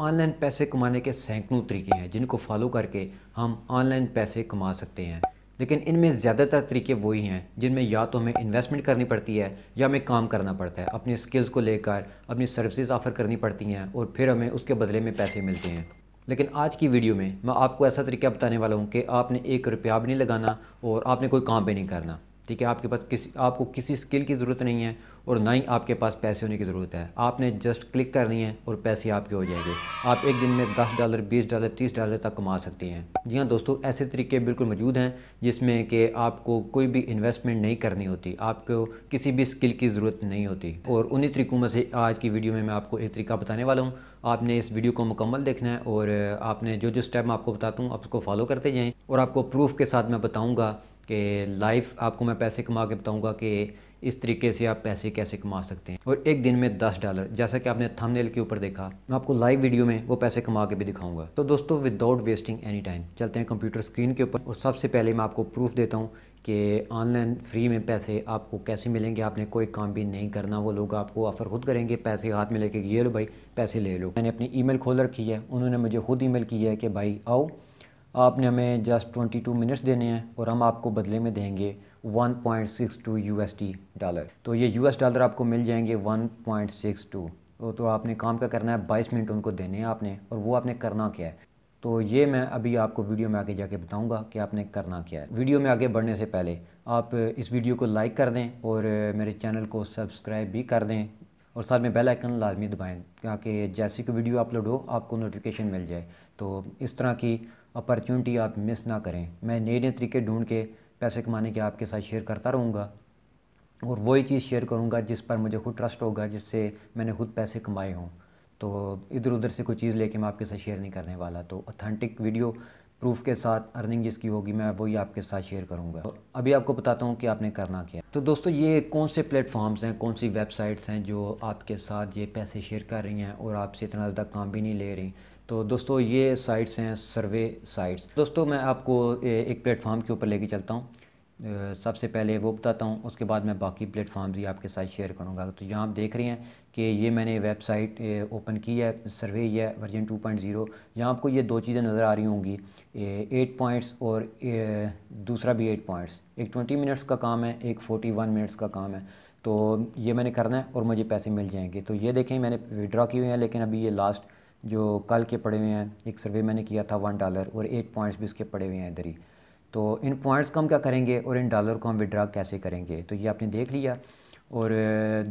Online पैसे कमाने के सैकड़ों तरीके हैं जिनको फॉलो करके हम ऑनलाइन पैसे कमा सकते हैं लेकिन इनमें ज़्यादातर तरीके वही हैं जिनमें या तो हमें इन्वेस्टमेंट करनी पड़ती है या हमें काम करना पड़ता है अपने स्किल्स को लेकर अपनी सर्विसेज ऑफ़र करनी पड़ती हैं और फिर हमें उसके बदले में पैसे मिलते हैं लेकिन आज की वीडियो में मैं आपको ऐसा तरीका बताने वाला हूँ कि आपने एक रुपया भी नहीं लगाना और आपने कोई काम भी नहीं करना ठीक है आपके पास किसी आपको किसी स्किल की ज़रूरत नहीं है और ना ही आपके पास पैसे होने की ज़रूरत है आपने जस्ट क्लिक करनी है और पैसे आपके हो जाएंगे आप एक दिन में दस डॉलर बीस डॉलर तीस डॉलर तक कमा सकते हैं जी हाँ दोस्तों ऐसे तरीके बिल्कुल मौजूद हैं जिसमें कि आपको कोई भी इन्वेस्टमेंट नहीं करनी होती आपको किसी भी स्किल की ज़रूरत नहीं होती और उन्हीं तरीकों में से आज की वीडियो में मैं आपको एक तरीका बताने वाला हूँ आपने इस वीडियो को मुकम्मल देखना है और आपने जो जो स्टेप मैं आपको बताता हूँ आप उसको फॉलो करते जाएँ और आपको प्रूफ के साथ मैं बताऊँगा कि लाइफ आपको मैं पैसे कमा के बताऊँगा कि इस तरीके से आप पैसे कैसे कमा सकते हैं और एक दिन में दस डॉलर जैसा कि आपने थंबनेल के ऊपर देखा मैं आपको लाइव वीडियो में वो पैसे कमा के भी दिखाऊंगा तो दोस्तों विदाउट वेस्टिंग एनी टाइम चलते हैं कंप्यूटर स्क्रीन के ऊपर और सबसे पहले मैं आपको प्रूफ देता हूँ कि ऑनलाइन फ्री में पैसे आपको कैसे मिलेंगे आपने कोई काम भी नहीं करना वो लोग आपको ऑफ़र खुद करेंगे पैसे हाथ में लेके ये लो भाई पैसे ले लो मैंने अपनी मेल खोल रखी है उन्होंने मुझे खुद मेल की है कि भाई आओ आपने हमें जस्ट ट्वेंटी टू मिनट्स देने हैं और हम आपको बदले में देंगे 1.62 USD डॉलर तो ये US डॉलर आपको मिल जाएंगे 1.62 तो, तो आपने काम का करना है 22 मिनट उनको देने हैं आपने और वो आपने करना क्या है तो ये मैं अभी आपको वीडियो में आगे जाके बताऊंगा कि आपने करना क्या है वीडियो में आगे बढ़ने से पहले आप इस वीडियो को लाइक कर दें और मेरे चैनल को सब्सक्राइब भी कर दें और साथ में बेल आइकन लाजमी दबाएँ ताकि जैसी कोई वीडियो अपलोड हो आपको नोटिफिकेशन मिल जाए तो इस तरह की अपॉर्चुनिटी आप मिस ना करें मैं नए नए तरीके ढूंढ के पैसे कमाने की आपके साथ शेयर करता रहूँगा और वही चीज़ शेयर करूँगा जिस पर मुझे खुद ट्रस्ट होगा जिससे मैंने खुद पैसे कमाए हों तो इधर उधर से कोई चीज़ लेके मैं आपके साथ शेयर नहीं करने वाला तो ऑथेंटिक वीडियो प्रूफ के साथ अर्निंग जिसकी होगी मैं वही आपके साथ शेयर करूँगा अभी आपको बताता हूँ कि आपने करना क्या तो दोस्तों ये कौन से प्लेटफॉर्म्स हैं कौन सी वेबसाइट्स हैं जो आपके साथ ये पैसे शेयर कर रही हैं और आपसे इतना ज़्यादा काम भी नहीं ले रही तो दोस्तों ये साइट्स हैं सर्वे साइट्स दोस्तों मैं आपको एक प्लेटफॉर्म के ऊपर लेके चलता हूँ सबसे पहले वो बताता हूँ उसके बाद मैं बाकी प्लेटफॉर्म भी आपके साथ शेयर करूँगा तो यहाँ आप देख रहे हैं कि ये मैंने वेबसाइट ओपन की है सर्वे ही है वर्जन 2.0 पॉइंट ज़ीरो यहाँ आपको ये दो चीज़ें नज़र आ रही होंगी एट पॉइंट्स और ए, दूसरा भी एट पॉइंट्स एक ट्वेंटी मिनट्स का काम है एक वन मिनट्स का काम है तो ये मैंने करना है और मुझे पैसे मिल जाएंगे तो ये देखें मैंने विड्रा किए हैं लेकिन अभी ये लास्ट जो कल के पड़े हुए हैं एक सर्वे मैंने किया था वन डॉलर और एट पॉइंट्स भी उसके पड़े हुए हैं इधर ही तो इन पॉइंट्स को हम क्या करेंगे और इन डॉलर को हम विड्रा कैसे करेंगे तो ये आपने देख लिया और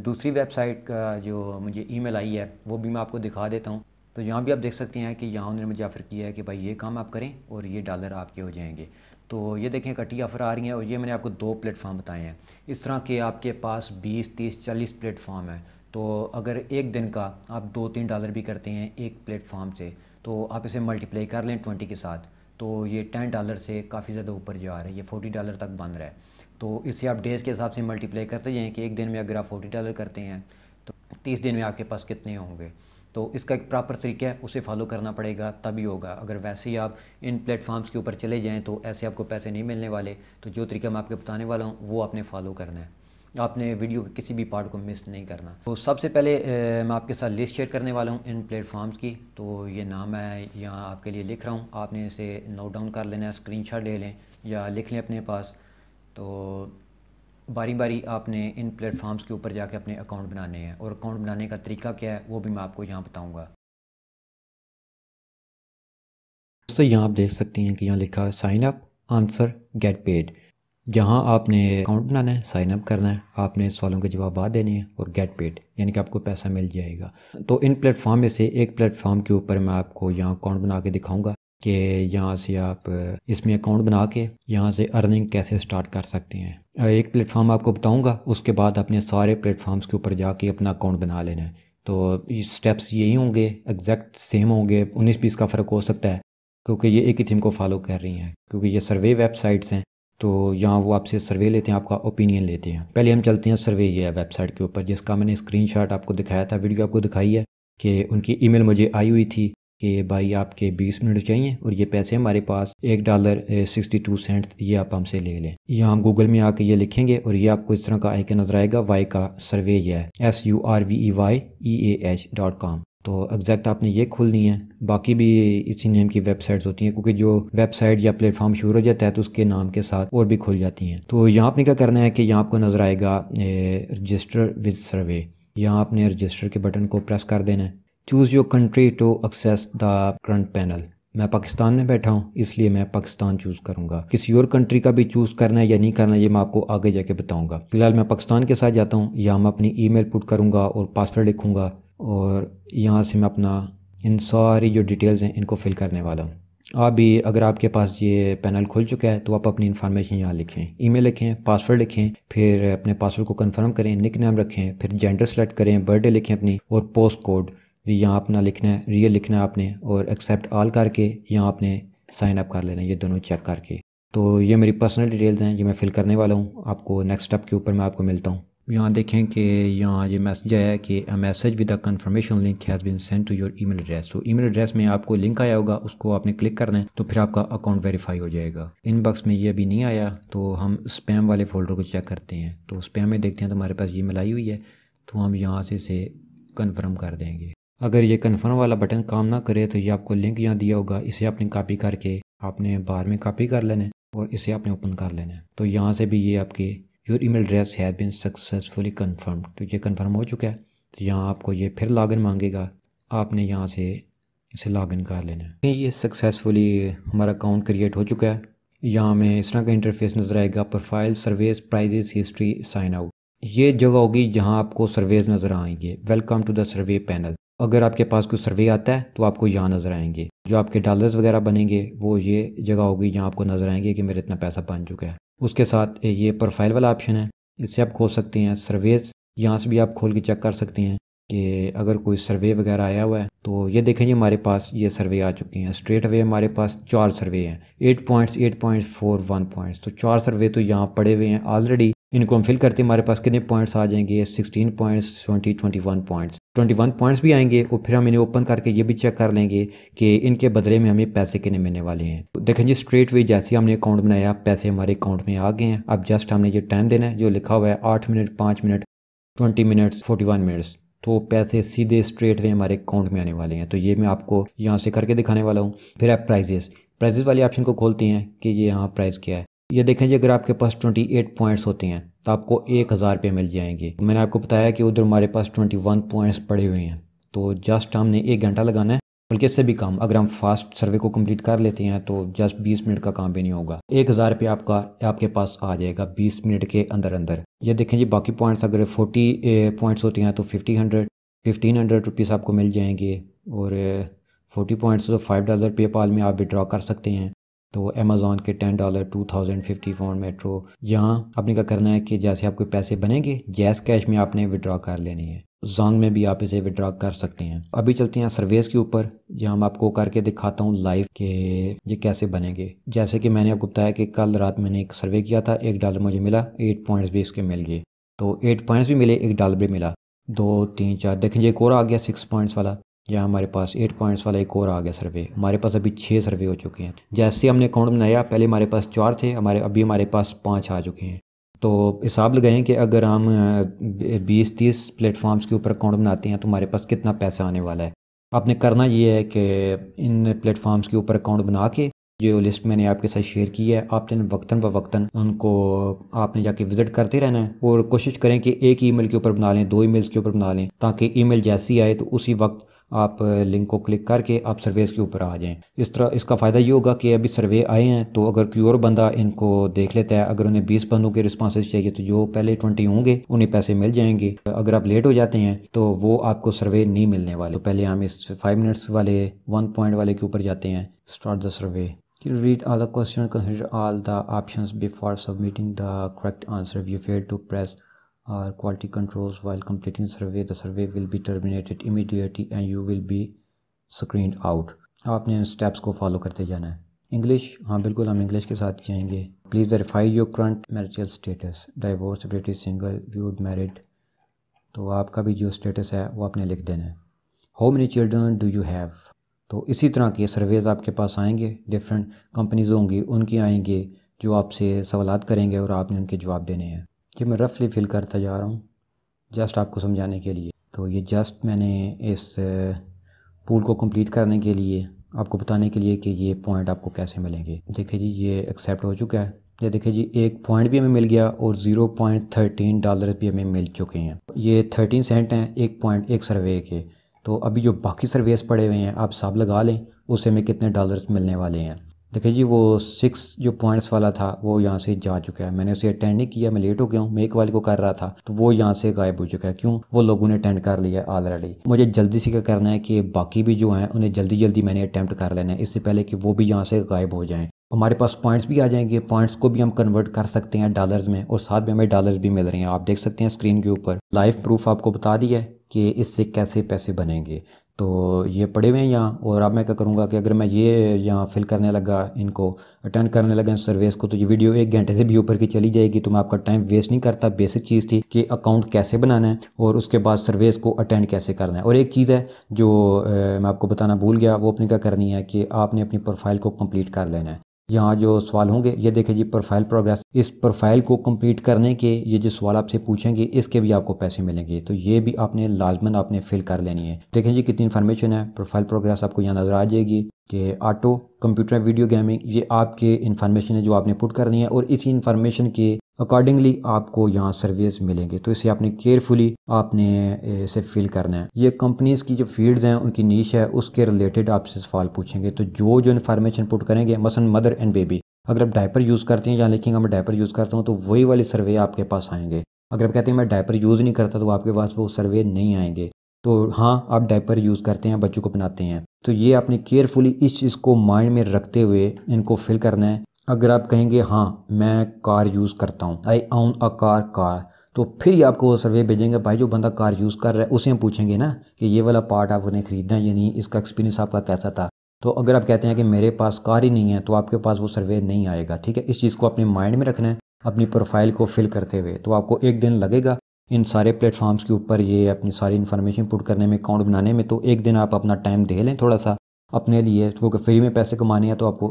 दूसरी वेबसाइट का जो मुझे ईमेल आई है वो भी मैं आपको दिखा देता हूँ तो यहाँ भी आप देख सकते हैं कि यहाँ उन्होंने मुझे ऑफ़र किया है कि भाई ये काम आप करें और ये डॉलर आपके हो जाएंगे तो ये देखें कट्टी ऑफ़र आ रही हैं और ये मैंने आपको दो प्लेटफॉर्म बताए हैं इस तरह के आपके पास 20, 30, 40 प्लेटफॉर्म हैं तो अगर एक दिन का आप दो तीन डॉलर भी करते हैं एक प्लेटफॉर्म से तो आप इसे मल्टीप्लाई कर लें ट्वेंटी के साथ तो ये टेन डॉलर से काफ़ी ज़्यादा ऊपर जा रहा है ये फोर्टी डॉलर तक बन रहा है तो इसे आप डेज़ के हिसाब से मल्टीप्लाई करते जाएँ कि एक दिन में अगर आप फोर्टी डॉलर करते हैं तो तीस दिन में आपके पास कितने होंगे तो इसका एक प्रॉपर तरीका है उसे फॉलो करना पड़ेगा तभी होगा अगर वैसे ही आप इन प्लेटफॉर्म्स के ऊपर चले जाएँ तो ऐसे आपको पैसे नहीं मिलने वाले तो जो तरीका मैं आपको बताने वाला हूँ वो आपने फॉलो करना है आपने वीडियो के किसी भी पार्ट को मिस नहीं करना तो सबसे पहले मैं आपके साथ लिस्ट शेयर करने वाला हूँ इन प्लेटफॉर्म्स की तो ये नाम मैं यहाँ आपके लिए लिख रहा हूँ आपने इसे नोट डाउन कर लेना शॉट ले लें या लिख लें अपने पास तो बारी बारी आपने इन प्लेटफॉर्म्स के ऊपर जाके अपने अकाउंट बनाने हैं और अकाउंट बनाने का तरीका क्या है वो भी मैं आपको यहाँ बताऊँगा दोस्तों यहाँ आप देख सकते हैं कि यहाँ लिखा है sign up answer get paid यहाँ आपने अकाउंट बनाना है साइन अप करना है आपने सवालों के जवाब देने हैं और गेट पेड यानी कि आपको पैसा मिल जाएगा तो इन प्लेटफॉर्म में से एक प्लेटफॉर्म के ऊपर मैं आपको यहाँ अकाउंट बना के दिखाऊंगा कि यहाँ से आप इसमें अकाउंट बना के यहाँ से अर्निंग कैसे स्टार्ट कर सकते हैं एक प्लेटफॉर्म आपको बताऊँगा उसके बाद अपने सारे प्लेटफॉर्म्स के ऊपर जाके अपना अकाउंट बना लेना है तो स्टेप्स यही होंगे एग्जैक्ट सेम होंगे उन्नीस बीस का फ़र्क हो सकता है क्योंकि ये एक ही थीम को फॉलो कर रही हैं क्योंकि ये सर्वे वेबसाइट्स हैं तो यहाँ वो आपसे सर्वे लेते हैं आपका ओपिनियन लेते हैं पहले हम चलते हैं सर्वे ये है वेबसाइट के ऊपर जिसका मैंने स्क्रीनशॉट आपको दिखाया था वीडियो आपको दिखाई है कि उनकी ईमेल मुझे आई हुई थी कि भाई आपके 20 मिनट चाहिए और ये पैसे हमारे पास एक डॉलर सिक्सटी टू सेंट ये आप हमसे ले लें यहाँ हम गूगल में आके ये लिखेंगे और ये आपको इस तरह का आइकन नजर आएगा वाई का सर्वे ये है S U R V E Y E A H dot com तो एग्जैक्ट आपने ये खोलनी है बाकी भी इसी नेम की वेबसाइट्स होती हैं क्योंकि जो वेबसाइट या प्लेटफॉर्म शुरू हो जाता है तो उसके नाम के साथ और भी खुल जाती हैं तो यहाँ आपने क्या करना है कि यहाँ आपको नज़र आएगा रजिस्टर विद सर्वे यहाँ आपने रजिस्टर के बटन को प्रेस कर देना है choose your country to access the current panel मैं पाकिस्तान में बैठा हूँ इसलिए मैं पाकिस्तान चूज़ करूँगा किसी और कंट्री का भी चूज़ करना है या नहीं करना ये मैं आपको आगे जाके बताऊँगा फिलहाल मैं पाकिस्तान के साथ जाता हूँ या मैं अपनी ईमेल पुट करूँगा और पासवर्ड लिखूँगा और यहाँ से मैं अपना इन सारी जो डिटेल्स हैं इनको फ़िल करने वाला हूँ आप भी अगर आपके पास ये पैनल खुल चुका है तो आप अपनी इन्फॉर्मेशन यहाँ लिखें ईमेल लिखें पासवर्ड लिखें फिर अपने पासवर्ड को कंफर्म करें निक नाम रखें फिर जेंडर सेलेक्ट करें बर्थडे लिखें अपनी और पोस्ट कोड भी यहाँ अपना लिखना है रियल लिखना है आपने और एक्सेप्ट ऑल करके यहाँ आपने साइन अप कर लेना है ये दोनों चेक करके तो ये मेरी पर्सनल डिटेल्स हैं ये मैं फिल करने वाला हूँ आपको नेक्स्ट स्टेप के ऊपर मैं आपको मिलता हूँ यहाँ देखें कि यहाँ ये मैसेज आया कि a message with a confirmation link has been send to your email address तो ईमेल एड्रेस में आपको लिंक आया होगा उसको आपने क्लिक करना है तो फिर आपका अकाउंट वेरीफाई हो जाएगा इनबॉक्स में ये अभी नहीं आया तो हम स्पैम वाले फोल्डर को चेक करते हैं तो स्पैम में देखते हैं तो हमारे पास ई मेल आई हुई है तो हम यहाँ से इसे कन्फर्म कर देंगे अगर ये कन्फर्म वाला बटन काम ना करे तो ये आपको लिंक यहाँ दिया होगा इसे आपने कापी करके आपने बाहर में कापी कर लेना है और इसे आपने ओपन कर लेना है तो यहाँ से भी ये आपके your email address has been successfully confirm तो ये कन्फर्म हो चुका है तो यहाँ आपको ये फिर लॉगिन मांगेगा आपने यहाँ से इसे लॉगिन कर लेना है ये सक्सेसफुली हमारा अकाउंट क्रिएट हो चुका है यहाँ में इस तरह का इंटरफेस नज़र आएगा profile surveys prizes history sign out ये जगह होगी जहाँ आपको सर्वेज नज़र आएंगे welcome to the survey panel अगर आपके पास कोई सर्वे आता है तो आपको यहाँ नज़र आएंगे जो आपके डॉलर्स वगैरह बनेंगे वो ये जगह होगी जहाँ आपको नज़र आएंगे कि मेरा इतना पैसा बन चुका है उसके साथ ये प्रोफाइल वाला ऑप्शन है इससे आप खोल सकते हैं सर्वेज यहाँ से भी आप खोल के चेक कर सकते हैं कि अगर कोई सर्वे वगैरह आया हुआ है तो ये देखें जी हमारे पास ये सर्वे आ चुके हैं स्ट्रेट अवे हमारे पास चार सर्वे हैं eight points eight point four one points तो चार सर्वे तो यहाँ पड़े हुए हैं ऑलरेडी इनको हम फिल करते हमारे पास कितने पॉइंट्स आ जाएंगे 16 पॉइंट्स 20 21 पॉइंट्स 21 पॉइंट्स भी आएंगे और फिर हम इन्हें ओपन करके ये भी चेक कर लेंगे कि इनके बदले में हमें पैसे कितने मिलने वाले हैं तो देखें जी स्ट्रेट वे जैसे हमने अकाउंट बनाया पैसे हमारे अकाउंट में आ गए हैं अब जस्ट हमने ये टाइम देना है जो लिखा हुआ है आठ मिनट पाँच minute twenty minutes forty one minutes तो पैसे सीधे स्ट्रेट वे हमारे अकाउंट में आने वाले हैं तो ये मैं आपको यहाँ से करके दिखाने वाला हूँ फिर आप प्राइजेस प्राइजेस वाले ऑप्शन को खोलते हैं कि ये यहाँ प्राइस क्या है ये देखें जी अगर आपके पास 28 पॉइंट्स होते हैं तो आपको एक हज़ार रुपये मिल जाएंगे मैंने आपको बताया कि उधर हमारे पास 21 पॉइंट्स पड़े हुए हैं तो जस्ट हमने एक घंटा लगाना है बल्कि इससे भी काम अगर हम फास्ट सर्वे को कंप्लीट कर लेते हैं तो जस्ट 20 मिनट का काम भी नहीं होगा एक हज़ार रुपये आपका आपके पास आ जाएगा बीस मिनट के अंदर अंदर यह देखें जी बाकी पॉइंट्स अगर फोर्टी पॉइंट्स होते हैं तो fifty hundred fifteen hundred rupees आपको मिल जाएंगे और फोर्टी पॉइंट्स तो फाइव डॉलर पे में आप विड्रॉ कर सकते हैं तो अमेज़ोन के ten dollar two thousand fifty phone metro यहाँ आपने क्या करना है कि जैसे आपके पैसे बनेंगे गैस कैश में आपने विड्रॉ कर लेनी है जोंग में भी आप इसे विड्रॉ कर सकते हैं अभी चलते हैं सर्वेस के ऊपर जहाँ मैं आपको करके दिखाता हूँ लाइव के ये कैसे बनेंगे जैसे कि मैंने आपको बताया कि कल रात मैंने एक सर्वे किया था एक डॉलर मुझे मिला एट पॉइंट्स भी इसके मिल गए तो एट पॉइंट्स भी मिले एक डॉलर भी मिला दो तीन चार देखें एक और आ गया सिक्स पॉइंट्स वाला यहाँ हमारे पास एट पॉइंट्स वाला एक और आ गया सर्वे हमारे पास अभी छः सर्वे हो चुके हैं जैसे हमने अकाउंट बनाया पहले हमारे पास चार थे हमारे अभी हमारे पास पाँच आ चुके हैं तो हिसाब लगाएं कि अगर हम बीस तीस प्लेटफॉर्म्स के ऊपर अकाउंट बनाते हैं तो हमारे पास कितना पैसा आने वाला है आपने करना ये है कि इन प्लेटफॉर्म्स के ऊपर अकाउंट बना के जो लिस्ट मैंने आपके साथ शेयर की है आपने वक्तन ब वक्तन उनको आपने जाके विजिट करते रहना है और कोशिश करें कि एक ईमेल के ऊपर बना लें दो ईमेल्स के ऊपर बना लें ताकि ईमेल जैसी आए तो उसी वक्त आप लिंक को क्लिक करके आप सर्वेस के ऊपर आ जाएं इस तरह इसका फ़ायदा ये होगा कि अभी सर्वे आए हैं तो अगर कोई और बंदा इनको देख लेता है अगर उन्हें बीस बंदों के रिस्पॉन्स चाहिए तो जो पहले ट्वेंटी होंगे उन्हें पैसे मिल जाएंगे अगर आप लेट हो जाते हैं तो वो आपको सर्वे नहीं मिलने वाले तो पहले हम इस फाइव मिनट्स वाले वन पॉइंट वाले के ऊपर जाते हैं start the survey read all the question questions, consider all the options before submitting the correct answer. or quality controls while completing survey the survey will be terminated immediately and you will be screened out आपने इन steps को follow करते जाना है English हाँ बिल्कुल हम English के साथ जाएंगे please verify your current marital status divorce British single widowed married तो आपका भी जो स्टेटस है वो आपने लिख देना है how many children do you have तो इसी तरह के सर्वेज आपके पास आएंगे डिफरेंट कंपनीज होंगी उनकी आएंगे जो आपसे सवाल करेंगे और आपने उनके जवाब देने हैं ये मैं रफली फिल करता जा रहा हूँ जस्ट आपको समझाने के लिए तो ये जस्ट मैंने इस पूल को कंप्लीट करने के लिए आपको बताने के लिए कि ये पॉइंट आपको कैसे मिलेंगे देखिए जी ये एक्सेप्ट हो चुका है ये देखिए जी एक पॉइंट भी हमें मिल गया और ज़ीरो पॉइंट थर्टीन डॉलर भी हमें मिल चुके हैं ये थर्टीन सेंट हैं एक पॉइंट एक सर्वे के तो अभी जो बाकी सर्वेस पड़े हुए हैं आप सब लगा लें उससे हमें कितने डॉलर्स मिलने वाले हैं देखिए जी वो सिक्स जो पॉइंट्स वाला था वो यहाँ से जा चुका है मैंने उसे अटेंड नहीं किया मैं लेट हो गया हूँ मैं एक वाले को कर रहा था तो वो यहाँ से गायब हो चुका है क्यों वो लोगों ने अटेंड कर लिया है ऑलरेडी मुझे जल्दी से क्या करना है कि बाकी भी जो हैं उन्हें जल्दी जल्दी मैंने अटैम्प्ट कर लेना है इससे पहले कि वो भी यहाँ से गायब हो जाएँ हमारे पास पॉइंट्स भी आ जाएंगे पॉइंट्स को भी हम कन्वर्ट कर सकते हैं डॉलर्स में और साथ में हमें डॉलर्स भी मिल रहे हैं आप देख सकते हैं स्क्रीन के ऊपर लाइव प्रूफ आपको बता दिया है कि इससे कैसे पैसे बनेंगे तो ये पड़े हुए हैं यहाँ और अब मैं क्या करूँगा कि अगर मैं ये यहाँ फिल करने लगा इनको अटेंड करने लगा इन सर्विस को तो ये वीडियो एक घंटे से भी ऊपर की चली जाएगी तो मैं आपका टाइम वेस्ट नहीं करता बेसिक चीज़ थी कि अकाउंट कैसे बनाना है और उसके बाद सर्विस को अटेंड कैसे करना है और एक चीज़ है जो ए, मैं आपको बताना भूल गया वो अपने क्या करनी है कि आपने अपनी प्रोफाइल को कम्प्लीट कर लेना है यहाँ जो सवाल होंगे ये देखें जी प्रोफाइल प्रोग्रेस इस प्रोफाइल को कंप्लीट करने के ये जो सवाल आपसे पूछेंगे इसके भी आपको पैसे मिलेंगे तो ये भी आपने लाजमन आपने फिल कर लेनी है देखें जी कितनी इन्फॉर्मेशन है प्रोफाइल प्रोग्रेस आपको यहाँ नज़र आ जाएगी कि ऑटो कंप्यूटर वीडियो गेमिंग ये आपके इन्फॉर्मेशन है जो आपने पुट करनी है और इसी इन्फॉर्मेशन के अकॉर्डिंगली आपको यहाँ सर्विस मिलेंगे तो इसे आपने केयरफुली आपने इसे फिल करना है ये कंपनीज़ की जो फील्ड्स हैं उनकी नीच है उसके रिलेटेड आपसे सवाल पूछेंगे तो जो जो इन्फॉर्मेशन पुट करेंगे मसन मदर एंड बेबी अगर आप डायपर यूज़ करते हैं या लिखेंगे मैं डायपर यूज़ करता हूँ तो वही वाले सर्वे आपके पास आएंगे अगर आप कहते हैं मैं डायपर यूज़ नहीं करता तो आपके पास वो सर्वे नहीं आएंगे तो हाँ आप डायपर यूज़ करते हैं बच्चों को अपनाते हैं तो ये आपने केयरफुली इस चीज़ को माइंड में रखते हुए इनको फिल करना है अगर आप कहेंगे हाँ मैं कार यूज़ करता हूँ I own a car car तो फिर ही आपको वो सर्वे भेजेंगे भाई जो बंदा कार यूज़ कर रहा है उसे हम पूछेंगे ना कि ये वाला पार्ट आपने खरीदना है या नहीं इसका एक्सपीरियंस आपका कैसा था तो अगर आप कहते हैं कि मेरे पास कार ही नहीं है तो आपके पास वो सर्वे नहीं आएगा ठीक है इस चीज़ को अपने माइंड में रखना है अपनी प्रोफाइल को फिल करते हुए तो आपको एक दिन लगेगा इन सारे प्लेटफॉर्म्स के ऊपर ये अपनी सारी इन्फॉर्मेशन पुट करने में अकाउंट बनाने में तो एक दिन आप अपना टाइम दे लें थोड़ा सा अपने लिए तो फ्री में पैसे कमाने हैं तो आपको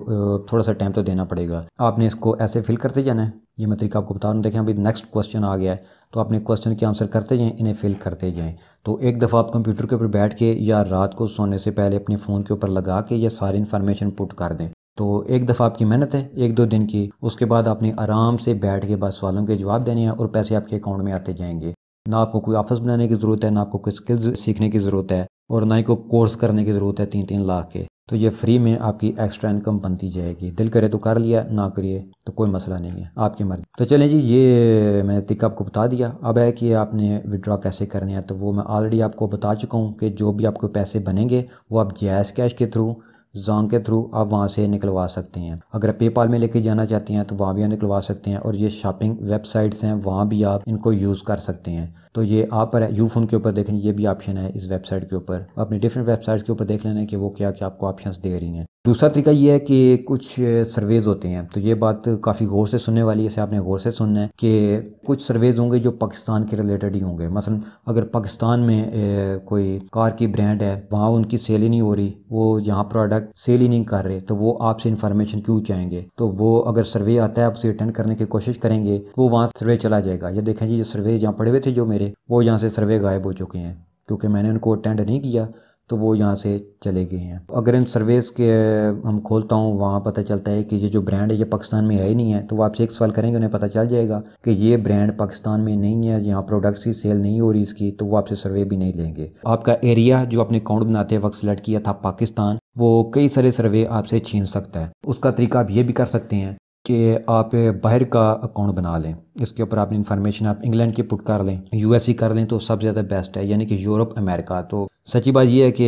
थोड़ा सा टाइम तो देना पड़ेगा आपने इसको ऐसे फिल करते जाना है ये मैं तरीका आपको बता रहा हूँ देखें अभी नेक्स्ट क्वेश्चन आ गया है तो अपने क्वेश्चन के आंसर करते जाएँ इन्हें फिल करते जाएँ तो एक दफ़ा आप कंप्यूटर के ऊपर बैठ के या रात को सोने से पहले अपने फ़ोन के ऊपर लगा के ये सारी इन्फॉर्मेशन पुट कर दें तो एक दफ़ा आपकी मेहनत है एक दो दिन की उसके बाद आपने आराम से बैठ के बस सवालों के जवाब देने हैं और पैसे आपके अकाउंट में आते जाएंगे ना आपको कोई ऑफिस बनाने की ज़रूरत है ना आपको कोई स्किल्स सीखने की ज़रूरत है और ना ही को कोर्स करने की ज़रूरत है तीन तीन लाख के तो ये फ्री में आपकी एक्स्ट्रा इनकम बनती जाएगी दिल करे तो कर लिया ना करिए तो कोई मसला नहीं है आपकी मर्ज़ी तो चलें जी ये मैंने तिक आपको बता दिया अब है कि आपने विड्रॉ कैसे करने हैं तो वो मैं ऑलरेडी आपको बता चुका हूँ कि जो भी आपको पैसे बनेंगे वो आप जैस कैश के थ्रू जोंग के थ्रू आप वहाँ से निकलवा सकते हैं अगर पेपाल में लेके जाना चाहते हैं तो वहाँ भी निकलवा सकते हैं और ये शॉपिंग वेबसाइट्स हैं वहाँ भी आप इनको यूज़ कर सकते हैं तो ये आप पर के ऊपर देखें ये भी ऑप्शन है इस वेबसाइट के ऊपर अपनी डिफरेंट वेबसाइट्स के ऊपर देख लेना कि वो क्या क्या आपको ऑप्शन दे रही हैं दूसरा तरीका ये है कि कुछ सर्वेज होते हैं तो ये बात काफ़ी गौर से सुनने वाली है इसे आपने गौर से सुनना है कि कुछ सर्वेज होंगे जो पाकिस्तान के रिलेटेड ही होंगे मसलन अगर पाकिस्तान में कोई कार की ब्रांड है वहाँ उनकी सेल ही नहीं हो रही वो यहाँ प्रोडक्ट सेल ही नहीं कर रहे तो वो आपसे इन्फॉर्मेशन क्यों चाहेंगे तो वो अगर सर्वे आता है आपसे अटेंड करने की कोशिश करेंगे वो वहाँ सर्वे चला जाएगा या देखें जी ये सर्वे जहाँ पड़े हुए थे जो मेरे वो यहाँ से सर्वे गायब हो चुके हैं क्योंकि मैंने उनको अटेंड नहीं किया तो वो यहाँ से चले गए हैं अगर इन सर्वेस के हम खोलता हूँ वहाँ पता चलता है कि ये जो ब्रांड है ये पाकिस्तान में है ही नहीं है तो वो आपसे एक सवाल करेंगे उन्हें पता चल जाएगा कि ये ब्रांड पाकिस्तान में नहीं है यहाँ प्रोडक्ट्स की सेल नहीं हो रही इसकी तो वो आपसे सर्वे भी नहीं लेंगे आपका एरिया जो आपने अकाउंट बनाते वक्त सेलेक्ट किया था पाकिस्तान वो कई सारे सर्वे आपसे छीन सकता है उसका तरीका आप ये भी कर सकते हैं कि आप बाहर का अकाउंट बना लें इसके ऊपर आपने इन्फॉर्मेशन आप इंग्लैंड की पुट कर लें यूएससी कर लें तो सबसे ज़्यादा बेस्ट है यानी कि यूरोप अमेरिका तो सच्ची बात यह है कि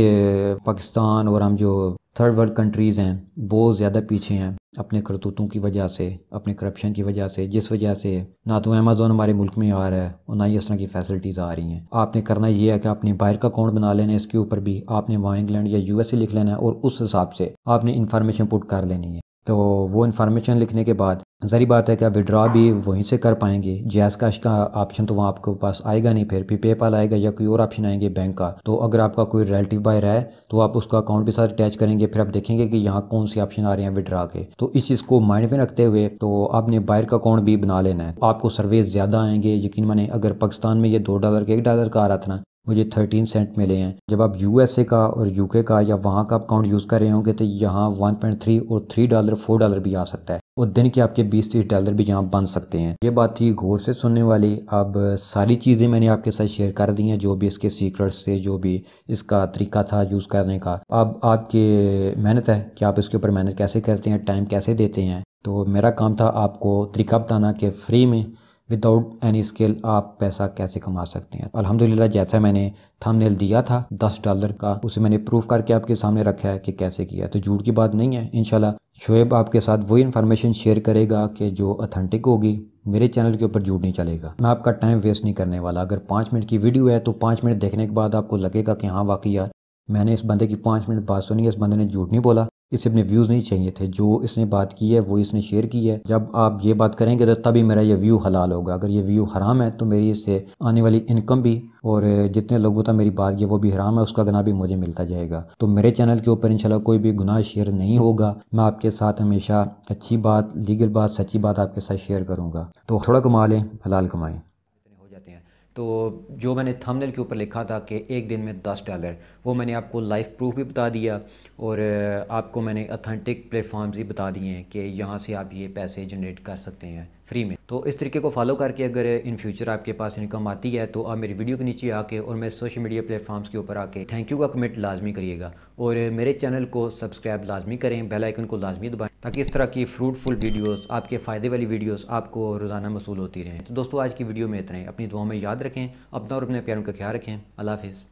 पाकिस्तान और हम जो थर्ड वर्ल्ड कंट्रीज़ हैं बहुत ज़्यादा पीछे हैं अपने करतूतों की वजह से अपने करप्शन की वजह से जिस वजह से ना तो अमेज़ोन हमारे मुल्क में आ रहा है और ना ही इस तरह की फैसिलिटीज़ आ रही हैं आपने करना यह है कि आपने बाहर का अकाउंट बना लेना है इसके ऊपर भी आपने वहाँ इंग्लैंड या यूएसए लिख लेना है और उस हिसाब से आपने इन्फॉर्मेशन पुट कर लेनी है तो वो इन्फॉर्मेशन लिखने के बाद जरी बात है कि आप विड्रा भी वहीं से कर पाएंगे जैस काश का ऑप्शन तो वहाँ आपके पास आएगा नहीं फिर फिर पेपाल आएगा या कोई और ऑप्शन आएंगे बैंक का तो अगर आपका कोई रिलेटिव बायर है तो आप उसका अकाउंट भी साथ अटैच करेंगे फिर आप देखेंगे कि यहाँ कौन से ऑप्शन आ रहे हैं विड्रा के तो इस चीज़ को माइंड में रखते हुए तो आपने बायर का अकाउंट भी बना लेना है आपको सर्वे ज़्यादा आएंगे यकीन माने अगर पाकिस्तान में ये दो डॉलर के एक डॉलर का आ रहा था ना मुझे थर्टीन सेंट मिले हैं जब आप यूएसए का और यूके का या वहाँ का आप काउंट यूज़ कर रहे होंगे तो यहाँ वन पॉइंट थ्री और थ्री डॉलर फोर डॉलर भी आ सकता है और दिन के आपके बीस तीस डॉलर भी यहाँ बन सकते हैं ये बात थी गौर से सुनने वाली अब सारी चीज़ें मैंने आपके साथ शेयर कर दी हैं जो भी इसके सीक्रेट्स से जो भी इसका तरीका था यूज़ करने का अब आपके मेहनत है कि आप इसके ऊपर मेहनत कैसे करते हैं टाइम कैसे देते हैं तो मेरा काम था आपको तरीका बताना कि फ्री में विदाउट एनी स्किल आप पैसा कैसे कमा सकते हैं अलहमदिल्ला जैसा मैंने थंबनेल दिया था दस डॉलर का उसे मैंने प्रूफ करके आपके सामने रखा है कि कैसे किया तो झूठ की बात नहीं है इनशाला शुएब आपके साथ वही इन्फॉर्मेशन शेयर करेगा कि जो अथेंटिक होगी मेरे चैनल के ऊपर झूठ नहीं चलेगा मैं आपका टाइम वेस्ट नहीं करने वाला अगर पाँच मिनट की वीडियो है तो पाँच मिनट देखने के बाद आपको लगेगा कि हाँ वाकई यार मैंने इस बंदे की पाँच मिनट बात सुनी इस बंदे ने झूठ नहीं बोला इसे अपने व्यूज़ नहीं चाहिए थे जो इसने बात की है वो इसने शेयर की है जब आप ये बात करेंगे तो तभी मेरा ये व्यू हलाल होगा अगर ये व्यू हराम है तो मेरी इससे आने वाली इनकम भी और जितने लोगों तक मेरी बात की वो भी हराम है उसका गुनाह भी मुझे मिलता जाएगा तो मेरे चैनल के ऊपर इंशाल्लाह कोई भी गुनाह शेयर नहीं होगा मैं आपके साथ हमेशा अच्छी बात लीगल बात सच्ची बात आपके साथ शेयर करूँगा तो थोड़ा कमा लें हलाल कमाएँ तो जो मैंने थंबनेल के ऊपर लिखा था कि एक दिन में दस डॉलर वो मैंने आपको लाइफ प्रूफ भी बता दिया और आपको मैंने अथेंटिक प्लेटफॉर्म्स भी बता दिए हैं कि यहाँ से आप ये पैसे जनरेट कर सकते हैं फ्री में तो इस तरीके को फॉलो करके अगर इन फ्यूचर आपके पास इनकम आती है तो आप मेरी वीडियो के नीचे आके और मेरे सोशल मीडिया प्लेटफॉर्म्स के ऊपर आके थैंक यू का कमेंट लाजमी करिएगा और मेरे चैनल को सब्सक्राइब लाजमी करें बेल आइकन को लाजमी दबाएं ताकि इस तरह की फ्रूटफुल वीडियोस आपके फ़ायदे वाली वीडियोस आपको रोज़ाना मसूल होती रहें तो दोस्तों आज की वीडियो में इतना ही अपनी दुआ में याद रखें अपना और अपने प्यारों का ख्याल रखें अल्लाह हाफिज़